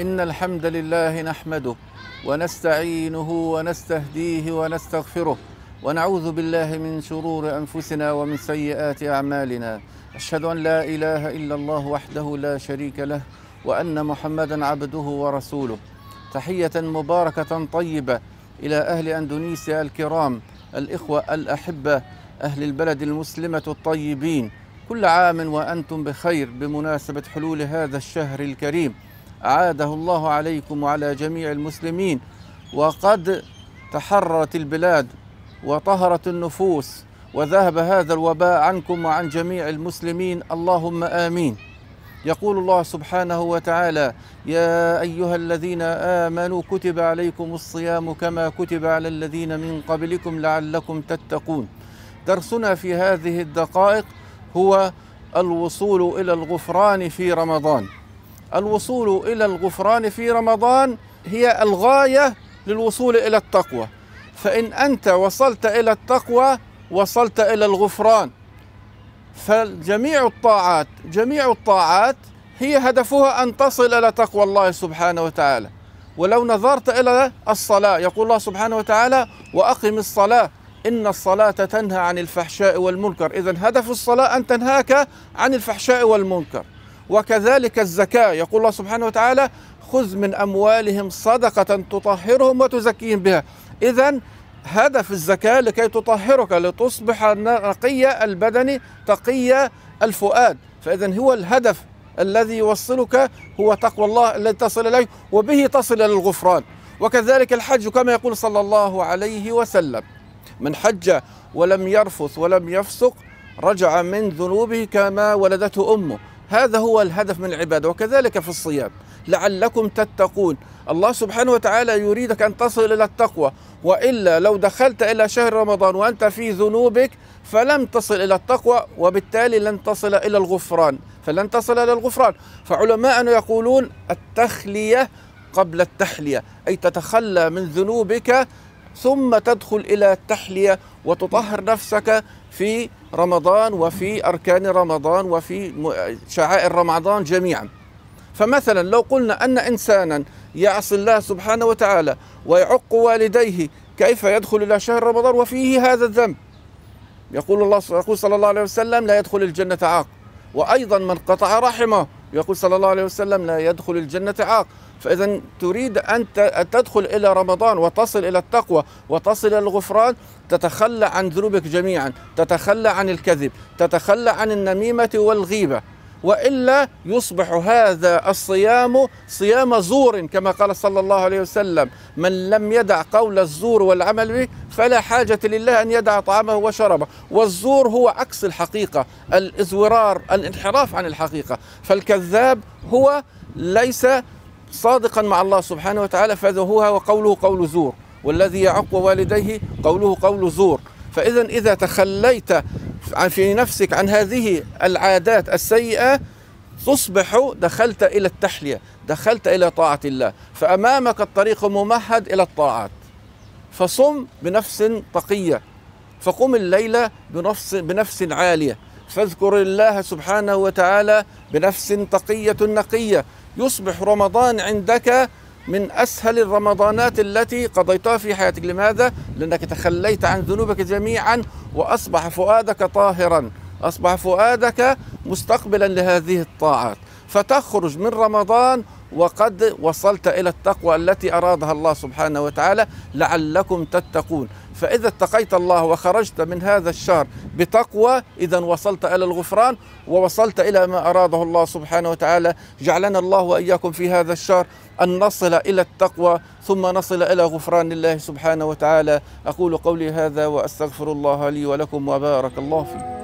إن الحمد لله نحمده ونستعينه ونستهديه ونستغفره ونعوذ بالله من شرور أنفسنا ومن سيئات أعمالنا أشهد أن لا إله إلا الله وحده لا شريك له وأن محمدا عبده ورسوله تحية مباركة طيبة إلى أهل أندونيسيا الكرام الإخوة الأحبة أهل البلد المسلمة الطيبين كل عام وأنتم بخير بمناسبة حلول هذا الشهر الكريم أعاده الله عليكم وعلى جميع المسلمين وقد تحررت البلاد وطهرت النفوس وذهب هذا الوباء عنكم وعن جميع المسلمين اللهم آمين يقول الله سبحانه وتعالى يا أيها الذين آمنوا كتب عليكم الصيام كما كتب على الذين من قبلكم لعلكم تتقون درسنا في هذه الدقائق هو الوصول إلى الغفران في رمضان الوصول إلى الغفران في رمضان هي الغاية للوصول إلى التقوى فإن أنت وصلت إلى التقوى وصلت إلى الغفران فجميع الطاعات جميع الطاعات هي هدفها أن تصل إلى تقوى الله سبحانه وتعالى ولو نظرت إلى الصلاة يقول الله سبحانه وتعالى وأقم الصلاة إن الصلاة تنهى عن الفحشاء والمنكر إذا هدف الصلاة أن تنهاك عن الفحشاء والمنكر وكذلك الزكاة يقول الله سبحانه وتعالى خذ من أموالهم صدقة تطهرهم وتزكيهم بها إذا هدف الزكاة لكي تطهرك لتصبح نقية البدن تقية الفؤاد فإذا هو الهدف الذي يوصلك هو تقوى الله الذي تصل إليه وبه تصل إلى الغفران وكذلك الحج كما يقول صلى الله عليه وسلم من حج ولم يرفث ولم يفسق رجع من ذنوبه كما ولدته أمه هذا هو الهدف من العبادة وكذلك في الصيام لعلكم تتقون الله سبحانه وتعالى يريدك أن تصل إلى التقوى وإلا لو دخلت إلى شهر رمضان وأنت في ذنوبك فلم تصل إلى التقوى وبالتالي لن تصل إلى الغفران فلن تصل إلى الغفران فعلماءنا يقولون التخلية قبل التحلية أي تتخلى من ذنوبك ثم تدخل إلى التحلية وتطهر نفسك في رمضان وفي أركان رمضان وفي شعائر رمضان جميعا فمثلا لو قلنا أن إنسانا يعصي الله سبحانه وتعالى ويعق والديه كيف يدخل إلى شهر رمضان وفيه هذا الذنب يقول الله يقول صلى الله عليه وسلم لا يدخل الجنة عاق وأيضا من قطع رحمه يقول صلى الله عليه وسلم لا يدخل الجنة عاق فإذا تريد أن تدخل إلى رمضان وتصل إلى التقوى وتصل إلى الغفران تتخلى عن ذنوبك جميعا تتخلى عن الكذب تتخلى عن النميمة والغيبة والا يصبح هذا الصيام صيام زور كما قال صلى الله عليه وسلم من لم يدع قول الزور والعمل به فلا حاجه لله ان يدع طعامه وشربه والزور هو عكس الحقيقه الازورار الانحراف عن الحقيقه فالكذاب هو ليس صادقا مع الله سبحانه وتعالى فذهوها وقوله قول زور والذي يعق والديه قوله قول زور فاذا اذا تخليت في نفسك عن هذه العادات السيئة تصبح دخلت إلى التحلية دخلت إلى طاعة الله فأمامك الطريق ممهد إلى الطاعات فصم بنفس تقية فقم الليلة بنفس, بنفس عالية فاذكر الله سبحانه وتعالى بنفس تقية نقية يصبح رمضان عندك من أسهل الرمضانات التي قضيتها في حياتك لماذا؟ لأنك تخليت عن ذنوبك جميعا وأصبح فؤادك طاهرا أصبح فؤادك مستقبلا لهذه الطاعات فتخرج من رمضان وقد وصلت الى التقوى التي ارادها الله سبحانه وتعالى لعلكم تتقون فاذا اتقيت الله وخرجت من هذا الشهر بتقوى اذا وصلت الى الغفران ووصلت الى ما اراده الله سبحانه وتعالى جعلنا الله واياكم في هذا الشهر ان نصل الى التقوى ثم نصل الى غفران الله سبحانه وتعالى اقول قولي هذا واستغفر الله لي ولكم وبارك الله فيكم